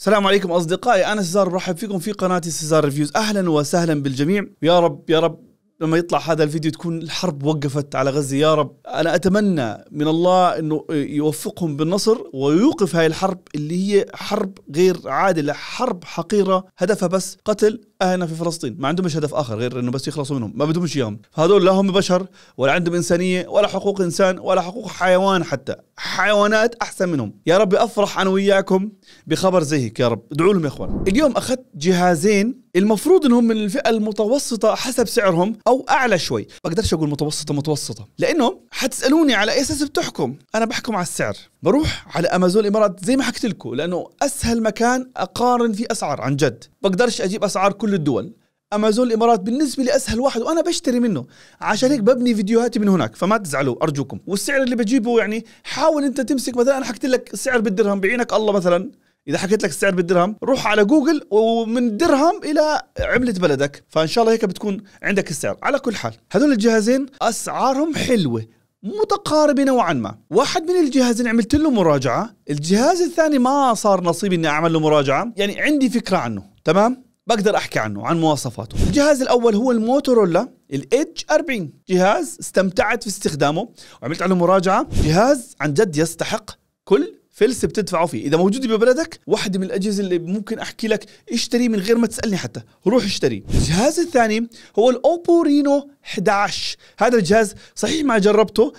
السلام عليكم اصدقائي انا سزار برحب فيكم في قناه سزار ريفيوز اهلا وسهلا بالجميع يا رب يا رب لما يطلع هذا الفيديو تكون الحرب وقفت على غزه يا رب انا اتمنى من الله انه يوفقهم بالنصر ويوقف هاي الحرب اللي هي حرب غير عادله حرب حقيره هدفها بس قتل اهلنا في فلسطين ما عندهم هدف اخر غير انه بس يخلصوا منهم ما بدهم اياهم هذول لا هم بشر ولا عندهم انسانيه ولا حقوق انسان ولا حقوق حيوان حتى حيوانات احسن منهم يا رب افرح انا وياكم بخبر زي هيك يا رب ادعوا لهم يا اخوان اليوم اخذت جهازين المفروض انهم من الفئه المتوسطه حسب سعرهم او اعلى شوي بقدرش اقول متوسطه متوسطه لانه حتسالوني على اي اساس بتحكم انا بحكم على السعر بروح على امازون الامارات زي ما حكيت لكم لانه اسهل مكان اقارن فيه اسعار عن جد بقدرش اجيب اسعار كل كل الدول امازون الامارات بالنسبه لي اسهل واحد وانا بشتري منه عشان هيك ببني فيديوهاتي من هناك فما تزعلوا ارجوكم والسعر اللي بجيبه يعني حاول انت تمسك مثلا انا حكيت لك السعر بالدرهم بعينك الله مثلا اذا حكيت لك السعر بالدرهم روح على جوجل ومن درهم الى عمله بلدك فان شاء الله هيك بتكون عندك السعر على كل حال هذول الجهازين اسعارهم حلوه متقاربة نوعا ما واحد من الجهازين عملت له مراجعة الجهاز الثاني ما صار نصيبي اني اعمل له مراجعة يعني عندي فكرة عنه تمام بقدر احكي عنه عن مواصفاته الجهاز الاول هو الموتورولا الاتش 40 جهاز استمتعت في استخدامه وعملت عليه مراجعه جهاز عن جد يستحق كل فلس بتدفعه فيه اذا موجود ببلدك واحد من الاجهزه اللي ممكن احكي لك اشتري من غير ما تسالني حتى روح اشتري الجهاز الثاني هو الاوبو رينو 11 هذا الجهاز صحيح ما جربته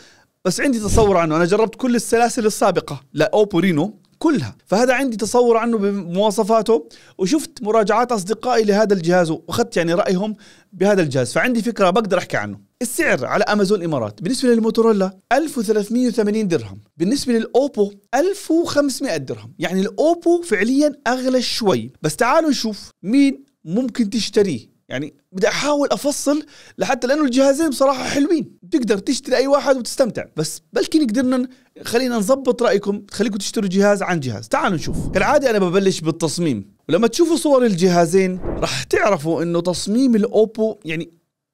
بس عندي تصور عنه انا جربت كل السلاسل السابقه لاوبو رينو كلها فهذا عندي تصور عنه بمواصفاته وشفت مراجعات أصدقائي لهذا الجهاز وأخذت يعني رأيهم بهذا الجهاز فعندي فكرة بقدر أحكي عنه السعر على امازون الامارات بالنسبه للموتورولا 1380 درهم بالنسبه للاوبو 1500 درهم يعني الاوبو فعليا اغلى شوي بس تعالوا نشوف مين ممكن تشتريه يعني بدي احاول افصل لحتى لانه الجهازين بصراحه حلوين بتقدر تشتري اي واحد وتستمتع بس بلكي نقدرنا خلينا نظبط رايكم تخليكم تشتروا جهاز عن جهاز تعالوا نشوف كالعاده انا ببلش بالتصميم ولما تشوفوا صور الجهازين راح تعرفوا انه تصميم الاوبو يعني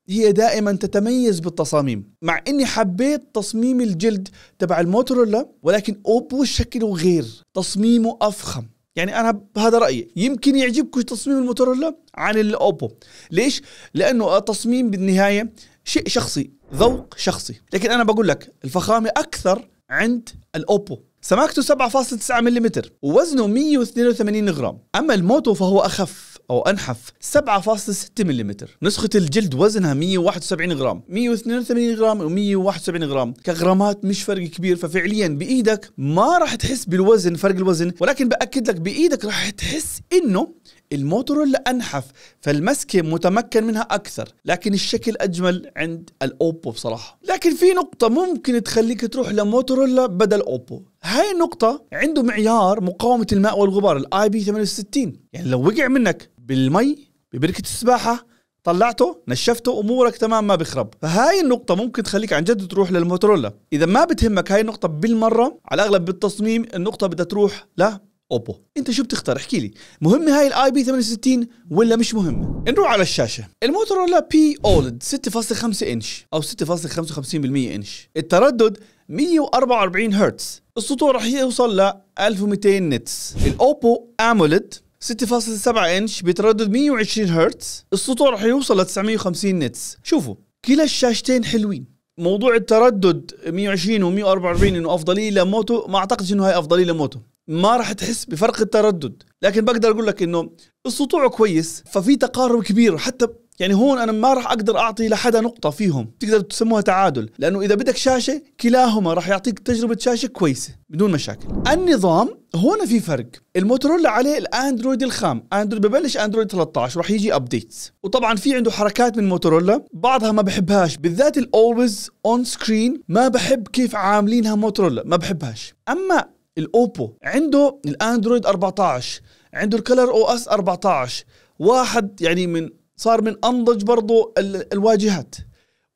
هي دائما تتميز بالتصاميم مع اني حبيت تصميم الجلد تبع الموتورولا ولكن اوبو شكله غير تصميمه افخم يعني انا هذا رايي يمكن يعجبكم تصميم الموتورولا عن الاوبو ليش لانه التصميم بالنهايه شيء شخصي ذوق شخصي لكن انا بقول لك الفخامه اكثر عند الاوبو سماكته 7.9 ملم ووزنه 182 غرام اما الموتو فهو اخف أو أنحف 7.6 ملم نسخة الجلد وزنها 171 غرام 182 غرام و171 غرام كغرامات مش فرق كبير ففعليا بإيدك ما راح تحس بالوزن فرق الوزن ولكن بأكد لك بإيدك راح تحس إنه الموتورولا أنحف فالمسكة متمكن منها أكثر لكن الشكل أجمل عند الأوبو بصراحة لكن في نقطة ممكن تخليك تروح لموتورولا بدل أوبو هاي النقطة عنده معيار مقاومة الماء والغبار الاي بي 68 يعني لو وقع منك بالمي ببركه السباحه طلعته نشفته امورك تمام ما بيخرب فهاي النقطه ممكن تخليك عن جد تروح للموتورولا اذا ما بتهمك هاي النقطه بالمره على الاغلب بالتصميم النقطه بدها تروح لا اوبو انت شو بتختار احكي لي مهمه هاي الاي بي 68 ولا مش مهمه نروح على الشاشه الموتورولا بي اولد 6.5 انش او 6.55% انش التردد 144 هرتز السطوع رح يوصل ل 1200 نتس الاوبو اموليد 6.7 انش بتردد 120 هرتز السطوع رح يوصل ل 950 نتس شوفوا كلا الشاشتين حلوين موضوع التردد 120 و144 انه افضليه لموتو ما اعتقدش انه هاي افضليه لموتو ما راح تحس بفرق التردد لكن بقدر اقول لك انه السطوع كويس ففي تقارب كبير حتى يعني هون انا ما راح اقدر اعطي لحدا نقطه فيهم تقدر تسموها تعادل لانه اذا بدك شاشه كلاهما راح يعطيك تجربه شاشه كويسه بدون مشاكل النظام هون في فرق الموتورولا عليه الاندرويد الخام اندرويد ببلش اندرويد 13 راح يجي ابديتس وطبعا في عنده حركات من موتورولا بعضها ما بحبهاش بالذات الاولويز اون سكرين ما بحب كيف عاملينها موتورولا ما بحبهاش اما الاوبو عنده الاندرويد 14 عنده الكلر او اس 14 واحد يعني من صار من انضج برضو الواجهات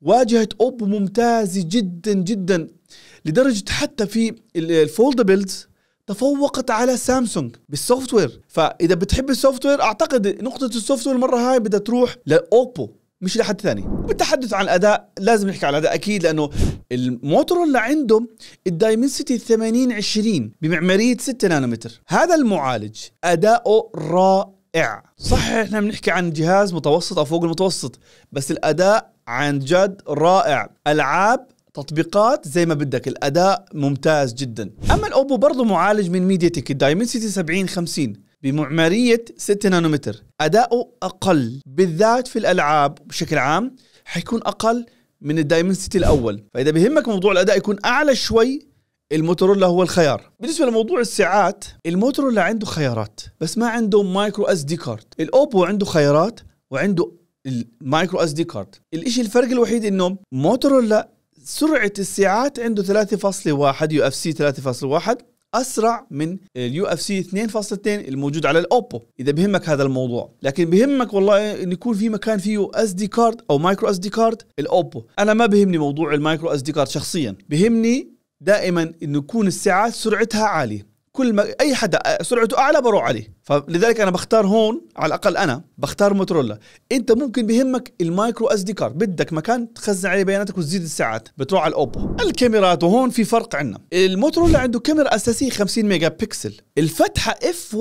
واجهه اوبو ممتازه جدا جدا لدرجه حتى في الفولدبلز تفوقت على سامسونج بالسوفت وير فاذا بتحب السوفت وير اعتقد نقطه السوفت وير المره هاي بدها تروح لاوبو مش لحد ثاني وبالتحدث عن الاداء لازم نحكي عن الاداء اكيد لانه الموتورولا عندهم الدايمنسيتي 80 20 بمعماريه 6 نانومتر هذا المعالج اداؤه رائع رائع صح احنا بنحكي عن جهاز متوسط او فوق المتوسط بس الاداء عن جد رائع العاب تطبيقات زي ما بدك الاداء ممتاز جدا اما الاوبو برضه معالج من ميديا تك الدايمنسيتي 70 50 بمعماريه 6 نانومتر اداؤه اقل بالذات في الالعاب بشكل عام حيكون اقل من الدايمنسيتي الاول فاذا بهمك موضوع الاداء يكون اعلى شوي الموتورولا هو الخيار بالنسبه لموضوع الساعات الموتورولا عنده خيارات بس ما عنده مايكرو اس دي كارد الاوبو عنده خيارات وعنده المايكرو اس دي كارد الاشي الفرق الوحيد انه موتورولا سرعه الساعات عنده 3.1 يو اف سي 3.1 اسرع من اليو اف سي 2.2 الموجود على الاوبو اذا بهمك هذا الموضوع لكن بهمك والله ان يكون في مكان فيه اس دي كارد او مايكرو اس دي كارد الاوبو انا ما بهمني موضوع المايكرو اس دي كارد شخصيا بهمني دائما انه يكون الساعات سرعتها عاليه كل ما اي حدا سرعته اعلى بروح عليه فلذلك انا بختار هون على الاقل انا بختار موتورولا انت ممكن بهمك المايكرو اس دي كارد بدك مكان تخزن عليه بياناتك وتزيد الساعات بتروح على الاوبو الكاميرات وهون في فرق عندنا الموتورولا عنده كاميرا اساسيه 50 ميجا بكسل الفتحه اف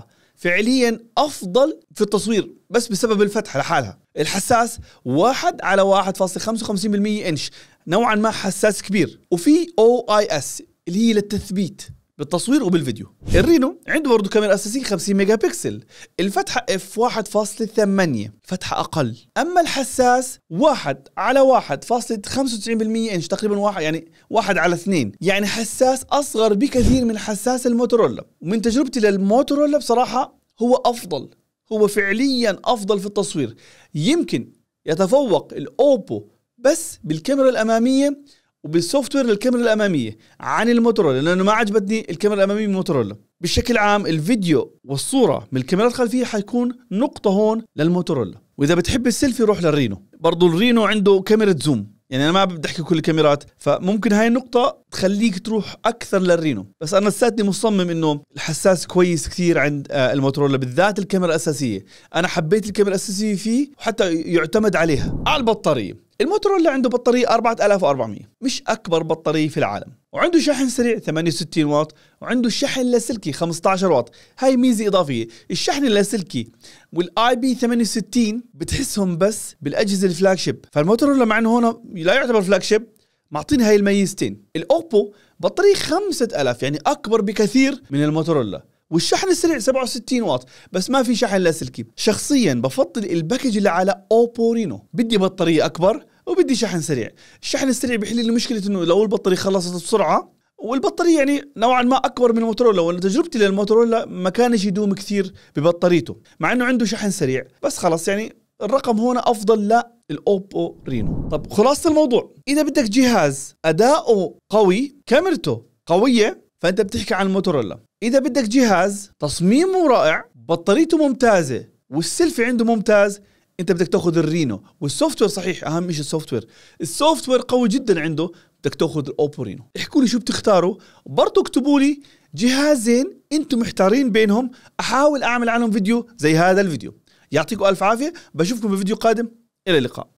1.4 فعليا افضل في التصوير بس بسبب الفتحه لحالها الحساس واحد على 1.55% انش نوعا ما حساس كبير وفي او اي اس اللي هي للتثبيت بالتصوير وبالفيديو الرينو عنده برضه كاميرا اساسيه 50 ميجا بكسل الفتحه اف 1.8 فتحه اقل اما الحساس 1 على 1.95% انش تقريبا واحد يعني 1 على 2 يعني حساس اصغر بكثير من حساس الموتورولا ومن تجربتي للموتورولا بصراحه هو افضل هو فعليا افضل في التصوير يمكن يتفوق الاوبو بس بالكاميرا الاماميه وبالسوفت وير للكاميرا الاماميه عن الموتورولا لانه ما عجبتني الكاميرا الاماميه من موتورولا بشكل عام الفيديو والصوره من الكاميرا الخلفيه حيكون نقطه هون للموتورولا واذا بتحب السيلفي روح للرينو برضو الرينو عنده كاميرا زوم يعني انا ما بدي احكي كل الكاميرات فممكن هاي النقطه تخليك تروح اكثر للرينو بس انا لساتني مصمم انه الحساس كويس كثير عند آه، الموتورولا بالذات الكاميرا الاساسيه انا حبيت الكاميرا الاساسيه فيه وحتى يعتمد عليها على البطاريه الموتورولا عنده بطاريه 4400 مش اكبر بطاريه في العالم وعنده شحن سريع 68 واط وعنده شحن لاسلكي 15 واط هاي ميزه اضافيه الشحن اللاسلكي والاي بي 68 بتحسهم بس بالاجهزه الفلاج شيب فالموتورولا مع انه هون لا يعتبر فلاج شيب معطيني هاي الميزتين الاوبو بطاريه 5000 يعني اكبر بكثير من الموتورولا والشحن السريع 67 واط بس ما في شحن لاسلكي شخصيا بفضل الباكج اللي على اوبو رينو بدي بطاريه اكبر وبدي شحن سريع الشحن السريع بيحل لي مشكله انه لو البطاريه خلصت بسرعه والبطاريه يعني نوعا ما اكبر من الموتورولا وانا تجربتي للموتورولا ما كانش يدوم كثير ببطاريته مع انه عنده شحن سريع بس خلص يعني الرقم هنا افضل للاوبو الاوبو رينو طب خلاصه الموضوع اذا بدك جهاز اداؤه قوي كاميرته قويه فانت بتحكي عن الموتورولا اذا بدك جهاز تصميمه رائع بطاريته ممتازه والسيلفي عنده ممتاز انت بدك تاخذ الرينو والسوفت وير صحيح اهم شيء السوفت وير السوفت وير قوي جدا عنده بدك تاخذ الاوبو رينو احكوا لي شو بتختاروا برضه اكتبوا لي جهازين انتم محتارين بينهم احاول اعمل عنهم فيديو زي هذا الفيديو يعطيكم الف عافيه بشوفكم بفيديو قادم الى اللقاء